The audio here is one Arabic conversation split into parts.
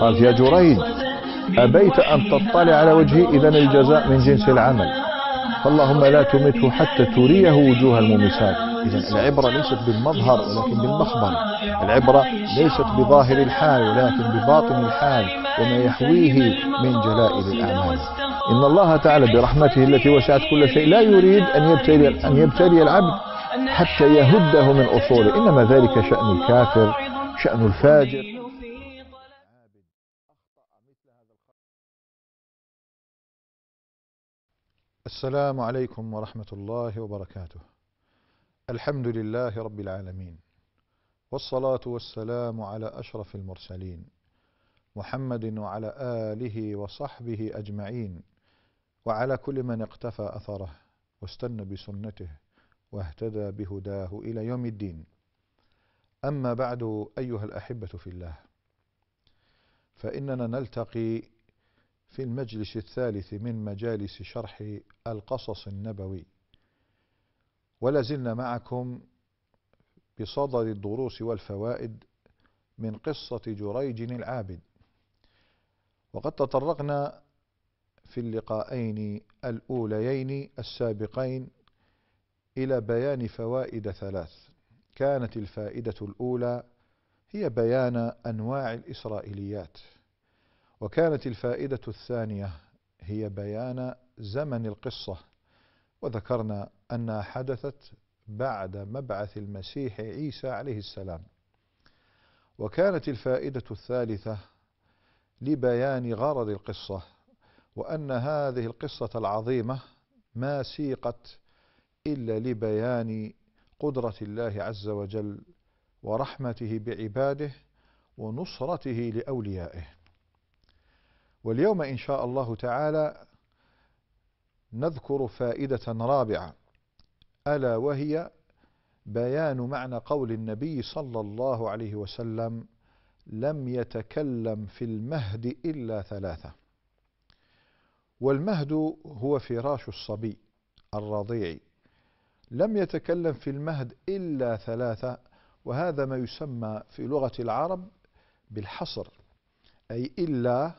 قالت يا جريج أبيت أن تطلع على وجهي إذا الجزاء من جنس العمل فاللهم لا تمته حتى تريه وجوه الممسات إذا العبرة ليست بالمظهر ولكن بالمخبر العبرة ليست بظاهر الحال ولكن بباطن الحال وما يحويه من جلائل الأعمال إن الله تعالى برحمته التي وسعت كل شيء لا يريد أن يبتلي, أن يبتلي العبد حتى يهده من أصوله إنما ذلك شأن الكافر شأن الفاجر السلام عليكم ورحمة الله وبركاته الحمد لله رب العالمين والصلاة والسلام على أشرف المرسلين محمد وعلى آله وصحبه أجمعين وعلى كل من اقتفى أثره واستنى بسنته واهتدى بهداه إلى يوم الدين أما بعد أيها الأحبة في الله فإننا نلتقي في المجلس الثالث من مجالس شرح القصص النبوي ولازلنا معكم بصدد الدروس والفوائد من قصة جريج العابد وقد تطرقنا في اللقاءين الأوليين السابقين إلى بيان فوائد ثلاث كانت الفائدة الأولى هي بيان أنواع الإسرائيليات وكانت الفائدة الثانية هي بيان زمن القصة وذكرنا أنها حدثت بعد مبعث المسيح عيسى عليه السلام وكانت الفائدة الثالثة لبيان غرض القصة وأن هذه القصة العظيمة ما سيقت إلا لبيان قدرة الله عز وجل ورحمته بعباده ونصرته لأوليائه واليوم إن شاء الله تعالى نذكر فائدة رابعة ألا وهي بيان معنى قول النبي صلى الله عليه وسلم لم يتكلم في المهد إلا ثلاثة والمهد هو فراش الصبي الرضيع لم يتكلم في المهد إلا ثلاثة وهذا ما يسمى في لغة العرب بالحصر أي إلا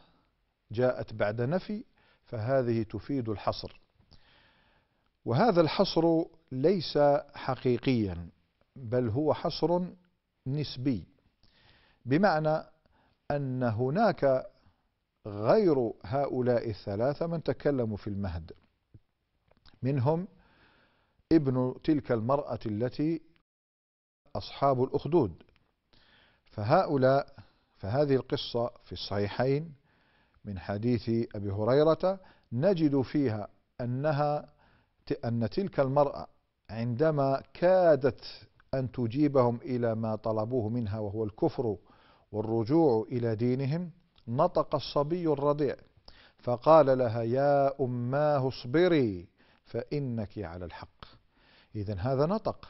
جاءت بعد نفي فهذه تفيد الحصر وهذا الحصر ليس حقيقيا بل هو حصر نسبي بمعنى أن هناك غير هؤلاء الثلاثة من تكلموا في المهد منهم ابن تلك المرأة التي أصحاب الأخدود فهؤلاء فهذه القصة في الصحيحين من حديث أبي هريرة نجد فيها أنها أن تلك المرأة عندما كادت أن تجيبهم إلى ما طلبوه منها وهو الكفر والرجوع إلى دينهم نطق الصبي الرضيع فقال لها يا أماه اصبري فإنك على الحق إذا هذا نطق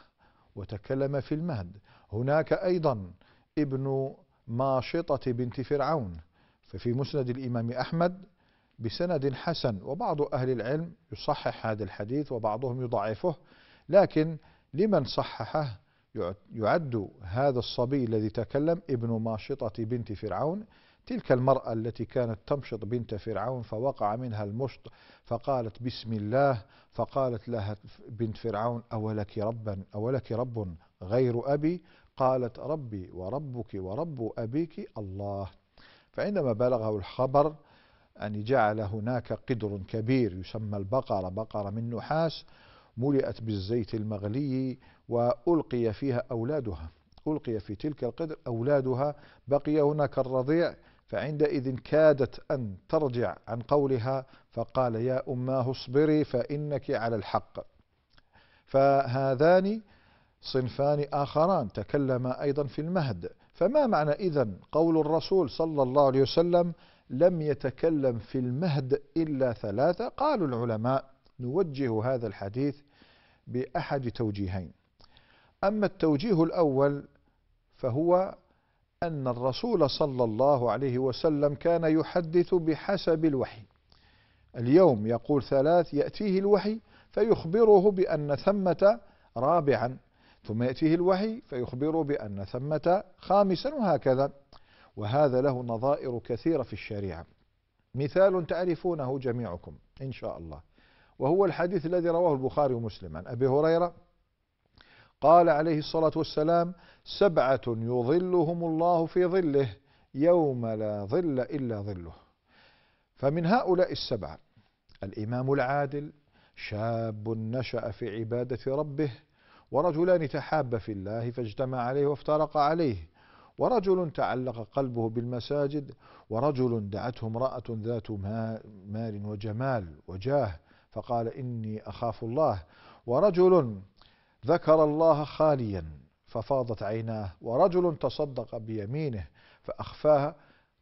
وتكلم في المهد هناك أيضا ابن ماشطة بنت فرعون ففي مسند الإمام أحمد بسند حسن وبعض أهل العلم يصحح هذا الحديث وبعضهم يضعفه لكن لمن صححه يعد هذا الصبي الذي تكلم ابن ماشطة بنت فرعون تلك المرأة التي كانت تمشط بنت فرعون فوقع منها المشط فقالت بسم الله فقالت لها بنت فرعون أولك ربا أولك رب غير أبي قالت ربي وربك ورب أبيك الله فعندما بلغه الخبر أن جعل هناك قدر كبير يسمى البقرة بقرة من نحاس ملئت بالزيت المغلي وألقي فيها أولادها ألقي في تلك القدر أولادها بقي هناك الرضيع فعندئذ كادت أن ترجع عن قولها فقال يا أماه اصبري فإنك على الحق فهذان صنفان آخران تكلما أيضا في المهد فما معنى إذا قول الرسول صلى الله عليه وسلم لم يتكلم في المهد إلا ثلاثة قالوا العلماء نوجه هذا الحديث بأحد توجيهين أما التوجيه الأول فهو أن الرسول صلى الله عليه وسلم كان يحدث بحسب الوحي اليوم يقول ثلاث يأتيه الوحي فيخبره بأن ثمة رابعا ثم يأتيه الوحي فيخبره بأن ثمة خامسا وهكذا وهذا له نظائر كثيرة في الشريعة مثال تعرفونه جميعكم إن شاء الله وهو الحديث الذي رواه البخاري ومسلم عن أبي هريرة قال عليه الصلاة والسلام سبعة يظلهم الله في ظله يوم لا ظل إلا ظله فمن هؤلاء السبعة الإمام العادل شاب نشأ في عبادة ربه ورجلان تحابا في الله فاجتمع عليه وافترق عليه ورجل تعلق قلبه بالمساجد ورجل دعته امرأة ذات مال وجمال وجاه فقال إني أخاف الله ورجل ذكر الله خاليا ففاضت عيناه ورجل تصدق بيمينه فأخفاها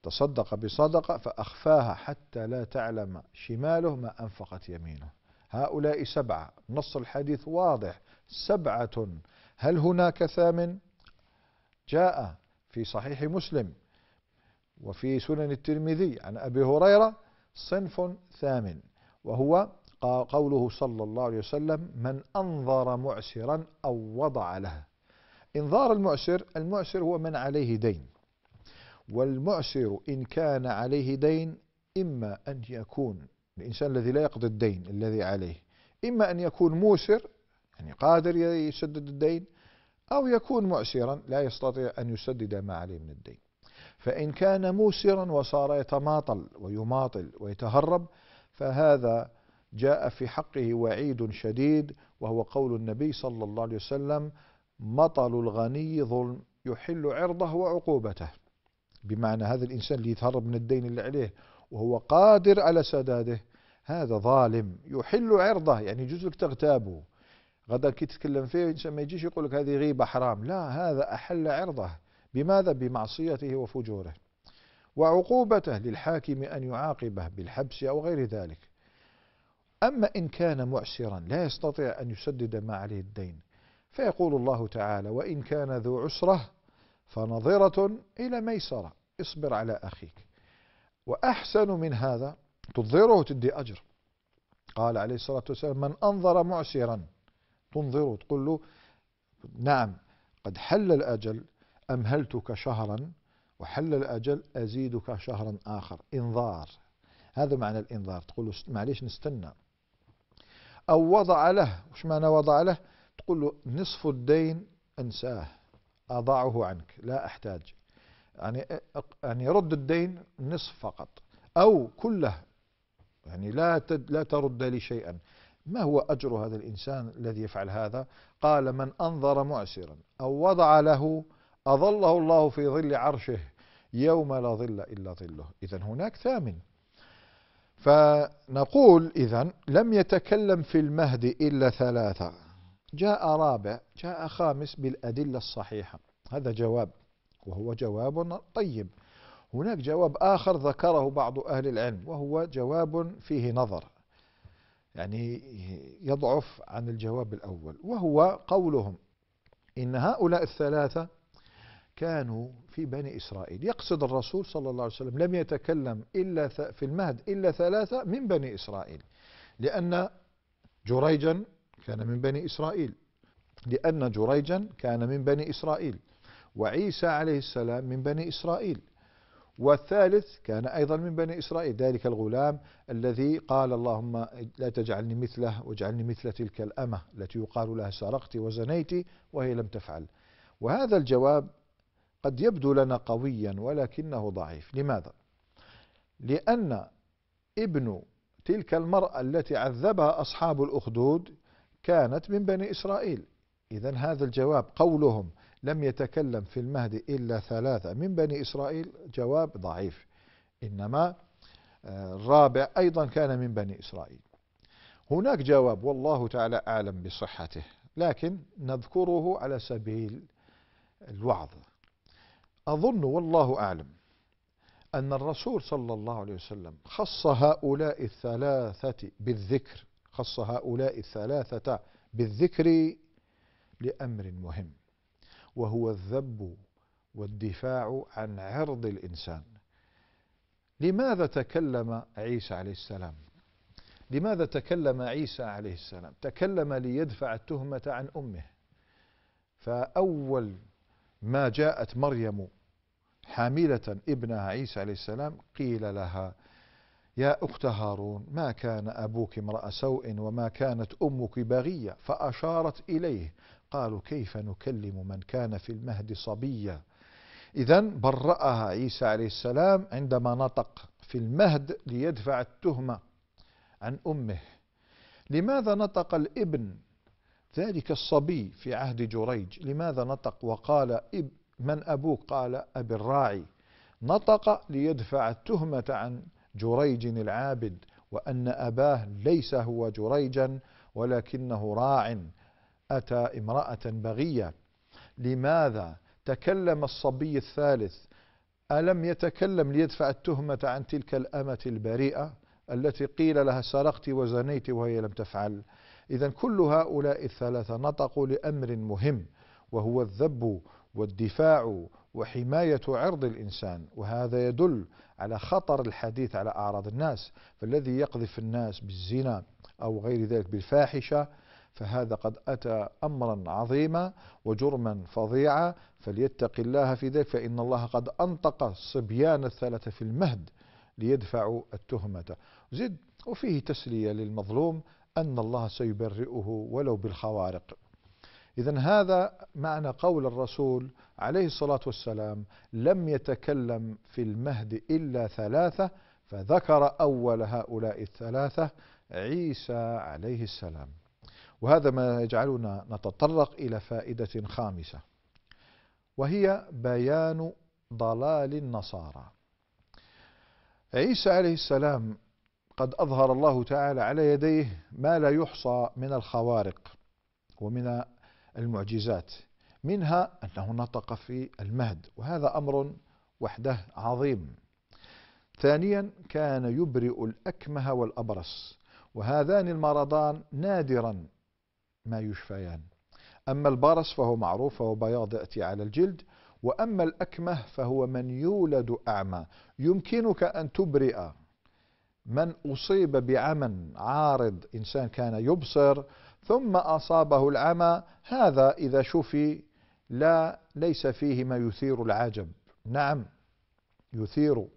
تصدق بصدقة فأخفاها حتى لا تعلم شماله ما أنفقت يمينه هؤلاء سبعة نص الحديث واضح سبعة هل هناك ثامن جاء في صحيح مسلم وفي سنن الترمذي عن أبي هريرة صنف ثامن وهو قوله صلى الله عليه وسلم من أنظر معسرا أو وضع لها إنظار المعسر المعسر هو من عليه دين والمعسر إن كان عليه دين إما أن يكون الإنسان الذي لا يقضي الدين الذي عليه إما أن يكون موسر يعني قادر يسدد الدين أو يكون معسرا لا يستطيع أن يسدد ما عليه من الدين فإن كان موسرا وصار يتماطل ويماطل ويتهرب فهذا جاء في حقه وعيد شديد وهو قول النبي صلى الله عليه وسلم مطل الغني ظلم يحل عرضه وعقوبته بمعنى هذا الإنسان اللي يتهرب من الدين اللي عليه وهو قادر على سداده هذا ظالم يحل عرضه يعني يجوز لك تغتابه غدا كي تتكلم فيه الإنسان ما يجيش يقول لك هذه غيبة حرام لا هذا أحل عرضه بماذا بمعصيته وفجوره وعقوبته للحاكم أن يعاقبه بالحبس أو غير ذلك أما إن كان معسرا لا يستطيع أن يسدد ما عليه الدين فيقول الله تعالى وإن كان ذو عسرة فنظرة إلى ميسرة اصبر على أخيك وأحسن من هذا تنظره تدي أجر قال عليه الصلاة والسلام من أنظر معسرا تنظره تقول له نعم قد حل الأجل أمهلتك شهرا وحل الأجل أزيدك شهرا آخر إنظار هذا معنى الإنظار تقول له معليش نستنى أو وضع له وش معنى وضع له تقول له نصف الدين أنساه أضعه عنك لا أحتاج يعني يعني رد الدين نصف فقط أو كله يعني لا لا ترد لي شيئا ما هو أجر هذا الإنسان الذي يفعل هذا قال من أنظر معسرا أو وضع له أظله الله في ظل عرشه يوم لا ظل إلا ظله إذا هناك ثامن فنقول إذا لم يتكلم في المهد إلا ثلاثة جاء رابع جاء خامس بالأدلة الصحيحة هذا جواب وهو جواب طيب هناك جواب آخر ذكره بعض أهل العلم وهو جواب فيه نظر يعني يضعف عن الجواب الأول وهو قولهم إن هؤلاء الثلاثة كانوا في بني إسرائيل يقصد الرسول صلى الله عليه وسلم لم يتكلم إلا في المهد إلا ثلاثة من بني إسرائيل لأن جريجا كان من بني إسرائيل لأن جريجا كان من بني إسرائيل وعيسى عليه السلام من بني إسرائيل والثالث كان أيضا من بني إسرائيل ذلك الغلام الذي قال اللهم لا تجعلني مثله واجعلني مثل تلك الأمة التي يقال لها سرقت وزنيت وهي لم تفعل وهذا الجواب قد يبدو لنا قويا ولكنه ضعيف لماذا؟ لأن ابن تلك المرأة التي عذبها أصحاب الأخدود كانت من بني إسرائيل إذا هذا الجواب قولهم لم يتكلم في المهد إلا ثلاثة من بني إسرائيل جواب ضعيف إنما آه، الرابع أيضا كان من بني إسرائيل هناك جواب والله تعالى أعلم بصحته لكن نذكره على سبيل الوعظ أظن والله أعلم أن الرسول صلى الله عليه وسلم خص هؤلاء الثلاثة بالذكر خص هؤلاء الثلاثة بالذكر لأمر مهم وهو الذب والدفاع عن عرض الإنسان لماذا تكلم عيسى عليه السلام لماذا تكلم عيسى عليه السلام تكلم ليدفع التهمة عن أمه فأول ما جاءت مريم حاملة ابنها عيسى عليه السلام قيل لها يا أخت هارون ما كان أبوك امرأ سوء وما كانت أمك بغية فأشارت إليه قالوا كيف نكلم من كان في المهد صبيا إذا برأها عيسى عليه السلام عندما نطق في المهد ليدفع التهمة عن أمه لماذا نطق الابن ذلك الصبي في عهد جريج لماذا نطق وقال إب من أبوك قال أبي الراعي نطق ليدفع التهمة عن جريج العابد وأن أباه ليس هو جريجا ولكنه راع أتى امرأة بغية لماذا تكلم الصبي الثالث ألم يتكلم ليدفع التهمة عن تلك الأمة البريئة التي قيل لها سرقت وزنيت وهي لم تفعل إذا كل هؤلاء الثلاثة نطقوا لأمر مهم وهو الذب والدفاع وحماية عرض الإنسان وهذا يدل على خطر الحديث على أعراض الناس فالذي يقذف الناس بالزنا أو غير ذلك بالفاحشة فهذا قد أتى أمرا عظيما وجرما فظيعا فليتق الله في ذلك فإن الله قد أنطق الصبيان الثلاثة في المهد ليدفعوا التهمة زد وفيه تسلية للمظلوم أن الله سيبرئه ولو بالخوارق إذا هذا معنى قول الرسول عليه الصلاة والسلام لم يتكلم في المهد إلا ثلاثة فذكر أول هؤلاء الثلاثة عيسى عليه السلام وهذا ما يجعلنا نتطرق إلى فائدة خامسة وهي بيان ضلال النصارى عيسى عليه السلام قد أظهر الله تعالى على يديه ما لا يحصى من الخوارق ومن المعجزات منها أنه نطق في المهد وهذا أمر وحده عظيم ثانيا كان يبرئ الأكمه والأبرص وهذان المرضان نادرا ما يشفيان أما البرص فهو معروف وهو بياض يأتي على الجلد وأما الأكمه فهو من يولد أعمى يمكنك أن تبرئ من أصيب بعمى عارض إنسان كان يبصر ثم أصابه العمى هذا إذا شفي لا ليس فيه ما يثير العجب نعم يثير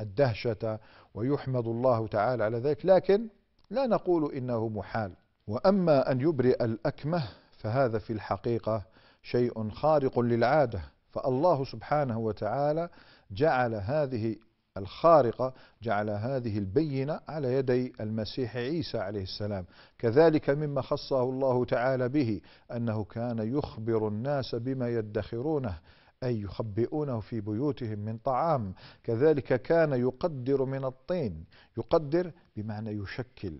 الدهشة ويحمد الله تعالى على ذلك لكن لا نقول إنه محال وأما أن يبرئ الأكمه فهذا في الحقيقة شيء خارق للعادة فالله سبحانه وتعالى جعل هذه الخارقة جعل هذه البينة على يدي المسيح عيسى عليه السلام كذلك مما خصه الله تعالى به أنه كان يخبر الناس بما يدخرونه أي يخبئونه في بيوتهم من طعام كذلك كان يقدر من الطين يقدر بمعنى يشكل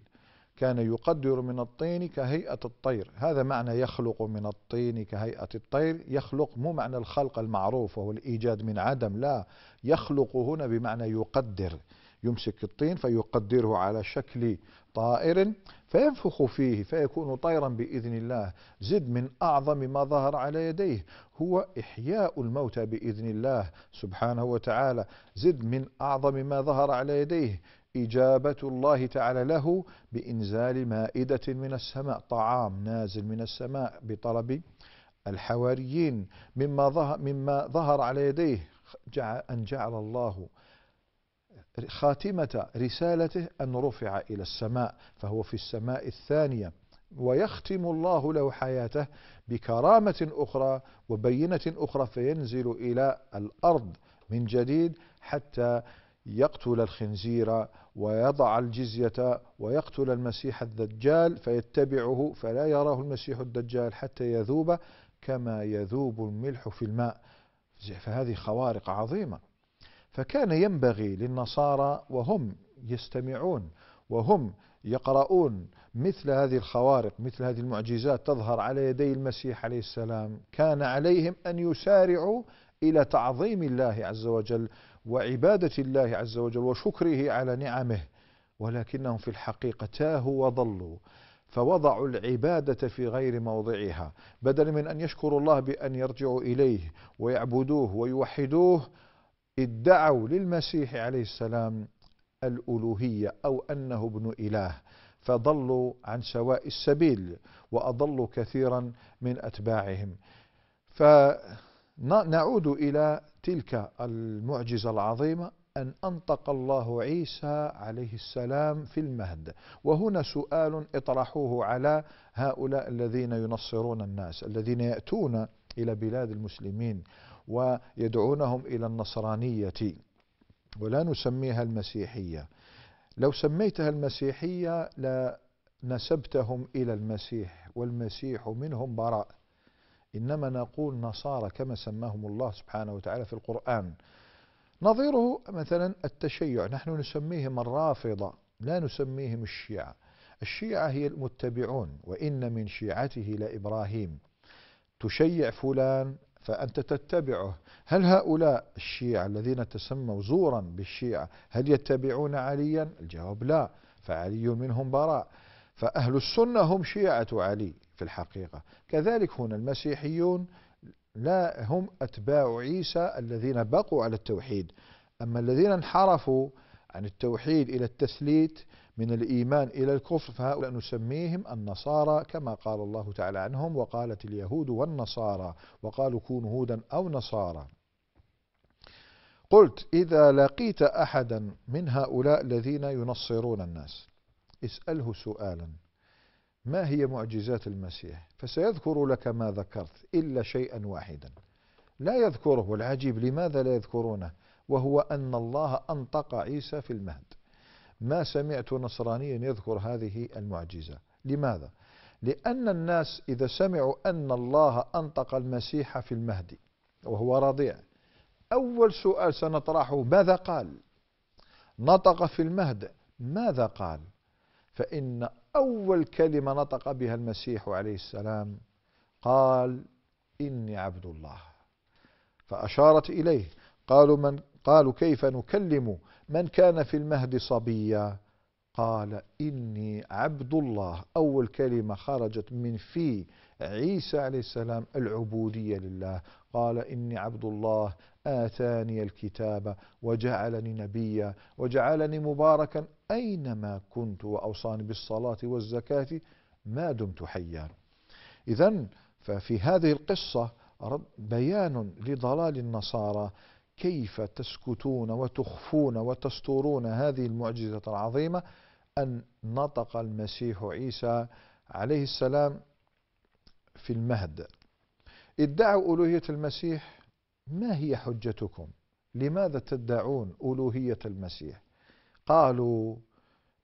كان يقدر من الطين كهيئة الطير هذا معنى يخلق من الطين كهيئة الطير يخلق مو معنى الخلق المعروف وهو الإيجاد من عدم لا يخلق هنا بمعنى يقدر يمسك الطين فيقدره على شكل طائر فينفخ فيه فيكون طيرا بإذن الله زد من أعظم ما ظهر على يديه هو إحياء الموتى بإذن الله سبحانه وتعالى زد من أعظم ما ظهر على يديه إجابة الله تعالى له بإنزال مائدة من السماء طعام نازل من السماء بطلب الحواريين مما ظهر, مما ظهر على يديه أن جعل الله خاتمة رسالته أن رفع إلى السماء فهو في السماء الثانية ويختم الله له حياته بكرامة أخرى وبينة أخرى فينزل إلى الأرض من جديد حتى يقتل الخنزير ويضع الجزية ويقتل المسيح الدجال فيتبعه فلا يراه المسيح الدجال حتى يذوب كما يذوب الملح في الماء فهذه خوارق عظيمة فكان ينبغي للنصارى وهم يستمعون وهم يقرؤون مثل هذه الخوارق مثل هذه المعجزات تظهر على يدي المسيح عليه السلام كان عليهم أن يسارعوا إلى تعظيم الله عز وجل وعبادة الله عز وجل وشكره على نعمه ولكنهم في الحقيقة تاهوا وضلوا فوضعوا العبادة في غير موضعها بدل من أن يشكروا الله بأن يرجعوا إليه ويعبدوه ويوحدوه ادعوا للمسيح عليه السلام الألوهية أو أنه ابن إله فضلوا عن سواء السبيل وأضلوا كثيرا من أتباعهم فنعود إلى تلك المعجزة العظيمة أن أنطق الله عيسى عليه السلام في المهد وهنا سؤال اطرحوه على هؤلاء الذين ينصرون الناس الذين يأتون إلى بلاد المسلمين ويدعونهم إلى النصرانية ولا نسميها المسيحية لو سميتها المسيحية لنسبتهم إلى المسيح والمسيح منهم براء إنما نقول نصارى كما سماهم الله سبحانه وتعالى في القرآن نظيره مثلا التشيع نحن نسميهم الرافضة لا نسميهم الشيعة الشيعة هي المتبعون وإن من شيعته لإبراهيم تشيع فلان فأنت تتبعه هل هؤلاء الشيعة الذين تسموا زورا بالشيعة هل يتبعون عليا الجواب لا فعلي منهم براء فأهل السنة هم شيعة علي في الحقيقة كذلك هنا المسيحيون لا هم أتباع عيسى الذين بقوا على التوحيد أما الذين انحرفوا عن التوحيد إلى التثليت من الإيمان إلى الكفر فهؤلاء نسميهم النصارى كما قال الله تعالى عنهم وقالت اليهود والنصارى وقالوا كونوا هودا أو نصارى قلت إذا لقيت أحدا من هؤلاء الذين ينصرون الناس اسأله سؤالا ما هي معجزات المسيح فسيذكر لك ما ذكرت إلا شيئا واحدا لا يذكره والعجيب لماذا لا يذكرونه وهو أن الله أنطق عيسى في المهد ما سمعت نصرانيا يذكر هذه المعجزة لماذا؟ لأن الناس إذا سمعوا أن الله أنطق المسيح في المهد وهو رضيع أول سؤال سنطرحه ماذا قال؟ نطق في المهد ماذا قال؟ فإن أول كلمة نطق بها المسيح عليه السلام قال إني عبد الله فأشارت إليه قالوا, من قالوا كيف نكلم من كان في المهد صبيا قال إني عبد الله أول كلمة خرجت من في عيسى عليه السلام العبودية لله قال إني عبد الله آتاني الكتاب وجعلني نبيا وجعلني مباركا أينما كنت وأوصاني بالصلاة والزكاة ما دمت حيا إذا ففي هذه القصة بيان لضلال النصارى كيف تسكتون وتخفون وتستورون هذه المعجزة العظيمة أن نطق المسيح عيسى عليه السلام في المهد ادعوا ألوهية المسيح ما هي حجتكم لماذا تدعون ألوهية المسيح قالوا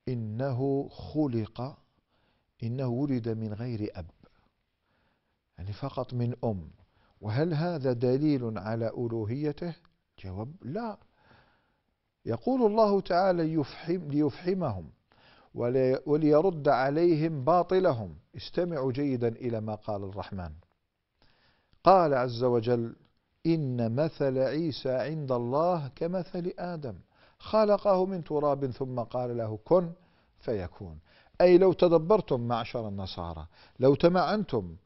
إنه خلق إنه ولد من غير أب يعني فقط من أم وهل هذا دليل على ألوهيته؟ جواب لا يقول الله تعالى يفحم ليفحمهم وليرد عليهم باطلهم استمعوا جيدا إلى ما قال الرحمن قال عز وجل إن مثل عيسى عند الله كمثل آدم خلقه من تراب ثم قال له كن فيكون أي لو تدبرتم معشر النصارى لو تمعنتم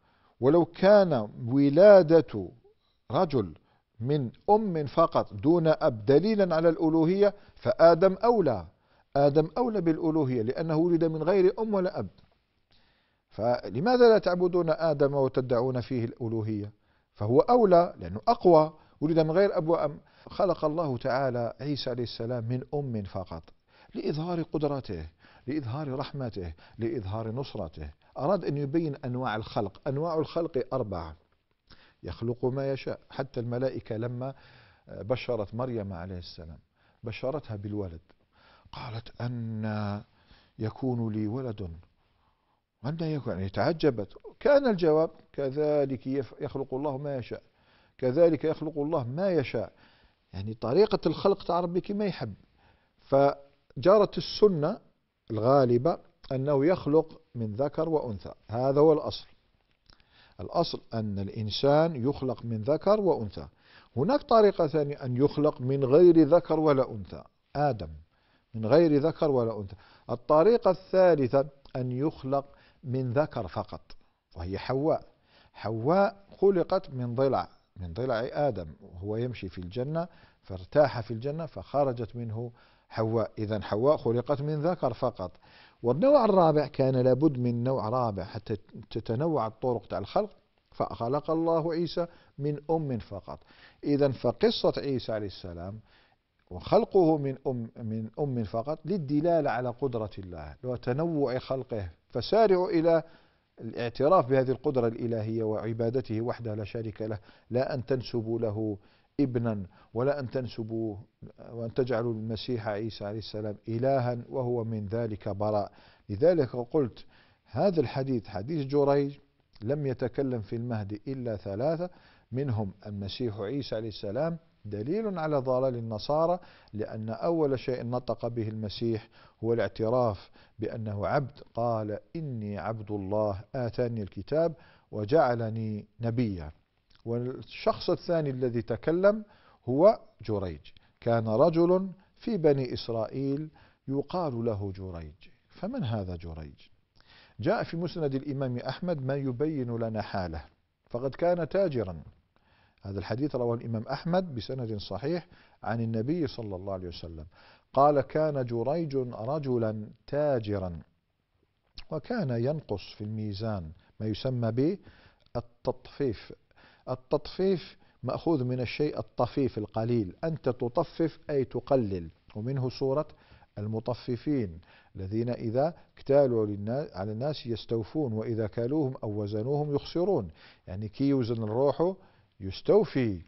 ولو كان ولادة رجل من أم فقط دون أب دليلا على الألوهية فآدم أولى آدم أولى بالألوهية لأنه ولد من غير أم ولا أب فلماذا لا تعبدون آدم وتدعون فيه الألوهية فهو أولى لأنه أقوى ولد من غير أب وأم خلق الله تعالى عيسى عليه السلام من أم فقط لإظهار قدرته لإظهار رحمته لإظهار نصرته أراد أن يبين أنواع الخلق أنواع الخلق أربعة يخلق ما يشاء حتى الملائكة لما بشرت مريم عليه السلام بشرتها بالولد قالت أن يكون لي ولد أن يكون يعني تعجبت كان الجواب كذلك يخلق الله ما يشاء كذلك يخلق الله ما يشاء يعني طريقة الخلق تعرف كما يحب فجرت السنة الغالبة أنه يخلق من ذكر وأنثى هذا هو الأصل الأصل أن الإنسان يخلق من ذكر وأنثى هناك طريقة ثانية أن يخلق من غير ذكر ولا أنثى آدم من غير ذكر ولا أنثى الطريقة الثالثة أن يخلق من ذكر فقط وهي حواء حواء خلقت من ضلع من ضلع آدم وهو يمشي في الجنة فارتاح في الجنة فخرجت منه حواء إذا حواء خلقت من ذكر فقط والنوع الرابع كان لابد من نوع رابع حتى تتنوع الطرق تاع الخلق فخلق الله عيسى من أم فقط إذا فقصة عيسى عليه السلام وخلقه من أم, من أم فقط للدلالة على قدرة الله وتنوع خلقه فسارعوا إلى الاعتراف بهذه القدرة الإلهية وعبادته وحده لا شريك له لا أن تنسبوا له ابنا ولا أن تنسبوا وأن تجعلوا المسيح عيسى عليه السلام إلها وهو من ذلك براء لذلك قلت هذا الحديث حديث جريج لم يتكلم في المهد إلا ثلاثة منهم المسيح عيسى عليه السلام دليل على ضلال النصارى لأن أول شيء نطق به المسيح هو الاعتراف بأنه عبد قال إني عبد الله آتاني الكتاب وجعلني نبيا والشخص الثاني الذي تكلم هو جريج كان رجل في بني إسرائيل يقال له جريج فمن هذا جريج؟ جاء في مسند الإمام أحمد ما يبين لنا حاله فقد كان تاجرا هذا الحديث رواه الإمام أحمد بسند صحيح عن النبي صلى الله عليه وسلم قال كان جريج رجلا تاجرا وكان ينقص في الميزان ما يسمى بالتطفيف التطفيف مأخوذ من الشيء الطفيف القليل أنت تطفف أي تقلل ومنه صورة المطففين الذين إذا اكتالوا على الناس يستوفون وإذا كالوهم أو وزنوهم يخسرون يعني كي يوزن الروح يستوفي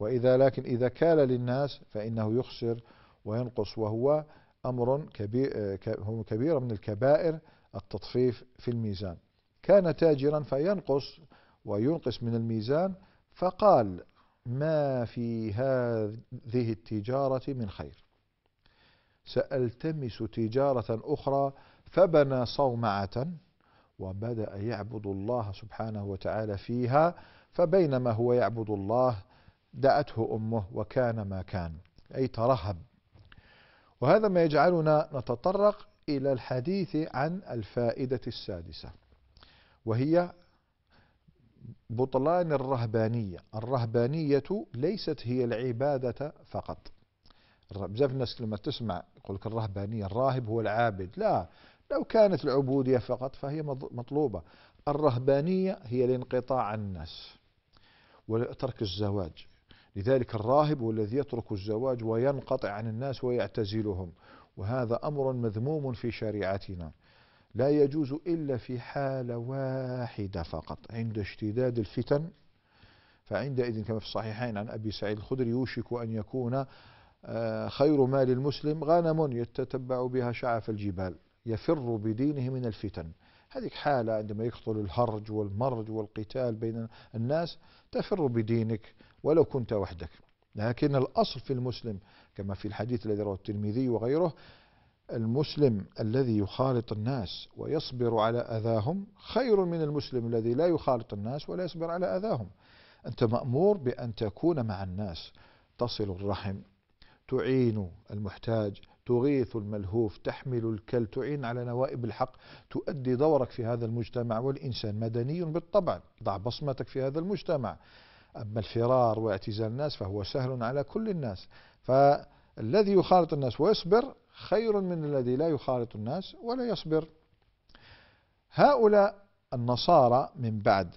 وإذا لكن إذا كال للناس فإنه يخسر وينقص وهو أمر كبير كبير من الكبائر التطفيف في الميزان كان تاجرا فينقص وينقص من الميزان فقال ما في هذه التجارة من خير سألتمس تجارة أخرى فبنى صومعة وبدأ يعبد الله سبحانه وتعالى فيها فبينما هو يعبد الله دعته أمه وكان ما كان أي ترهب وهذا ما يجعلنا نتطرق إلى الحديث عن الفائدة السادسة وهي بطلان الرهبانية الرهبانية ليست هي العبادة فقط بزاف الناس لما تسمع يقول لك الرهبانية الراهب هو العابد لا لو كانت العبودية فقط فهي مطلوبة الرهبانية هي الانقطاع عن الناس وترك الزواج لذلك الراهب هو الذي يترك الزواج وينقطع عن الناس ويعتزلهم وهذا أمر مذموم في شريعتنا لا يجوز إلا في حالة واحدة فقط عند اشتداد الفتن فعندئذ كما في الصحيحين عن أبي سعيد الخدري يوشك أن يكون آه، خير مال المسلم غنم يتتبع بها شعف الجبال يفر بدينه من الفتن هذه حالة عندما يكثر الهرج والمرج والقتال بين الناس تفر بدينك ولو كنت وحدك لكن الأصل في المسلم كما في الحديث الذي رواه الترمذي وغيره المسلم الذي يخالط الناس ويصبر على أذاهم خير من المسلم الذي لا يخالط الناس ولا يصبر على أذاهم أنت مأمور بأن تكون مع الناس تصل الرحم تعين المحتاج تغيث الملهوف تحمل الكل تعين على نوائب الحق تؤدي دورك في هذا المجتمع والإنسان مدني بالطبع ضع بصمتك في هذا المجتمع أما الفرار واعتزال الناس فهو سهل على كل الناس فالذي يخالط الناس ويصبر خير من الذي لا يخالط الناس ولا يصبر هؤلاء النصارى من بعد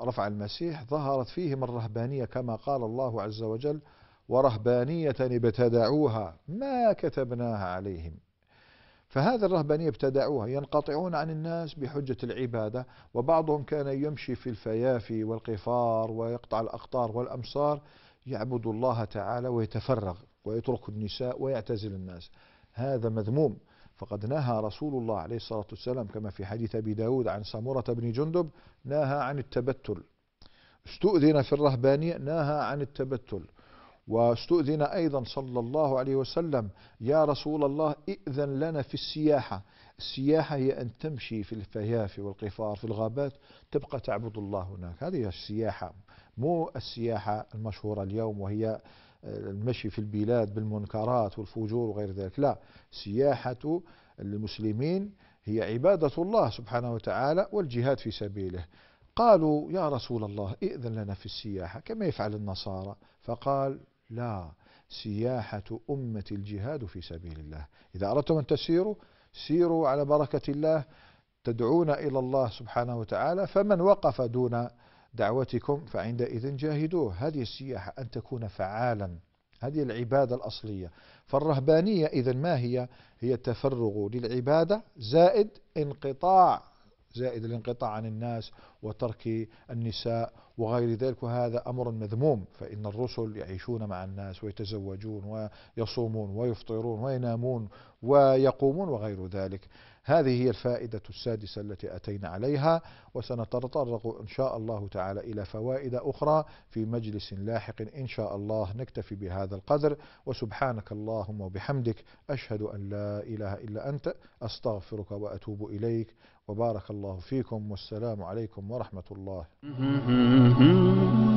رفع المسيح ظهرت فيهم الرهبانية كما قال الله عز وجل ورهبانية ابتدعوها ما كتبناها عليهم فهذه الرهبانية ابتدعوها ينقطعون عن الناس بحجة العبادة وبعضهم كان يمشي في الفيافي والقفار ويقطع الأقطار والأمصار يعبد الله تعالى ويتفرغ ويترك النساء ويعتزل الناس هذا مذموم فقد نهى رسول الله عليه الصلاة والسلام كما في حديث أبي داود عن سمرة بن جندب نهى عن التبتل استؤذن في الرهبانية نهى عن التبتل واستؤذن أيضا صلى الله عليه وسلم يا رسول الله ائذن لنا في السياحة السياحة هي أن تمشي في الفيافي والقفار في الغابات تبقى تعبد الله هناك هذه السياحة مو السياحة المشهورة اليوم وهي آه، المشي في البلاد بالمنكرات والفجور وغير ذلك لا سياحة المسلمين هي عبادة الله سبحانه وتعالى والجهاد في سبيله قالوا يا رسول الله ائذن لنا في السياحة كما يفعل النصارى فقال لا سياحة أمة الجهاد في سبيل الله إذا أردتم أن تسيروا سيروا على بركة الله تدعون إلى الله سبحانه وتعالى فمن وقف دون دعوتكم فعندئذ جاهدوه هذه السياحة أن تكون فعالا هذه العبادة الأصلية فالرهبانية إذا ما هي هي التفرغ للعبادة زائد انقطاع زائد الانقطاع عن الناس وترك النساء وغير ذلك وهذا أمر مذموم فإن الرسل يعيشون مع الناس ويتزوجون ويصومون ويفطرون وينامون ويقومون وغير ذلك هذه هي الفائدة السادسة التي أتينا عليها وسنتطرق إن شاء الله تعالى إلى فوائد أخرى في مجلس لاحق إن شاء الله نكتفي بهذا القدر وسبحانك اللهم وبحمدك أشهد أن لا إله إلا أنت أستغفرك وأتوب إليك وبارك الله فيكم والسلام عليكم ورحمة الله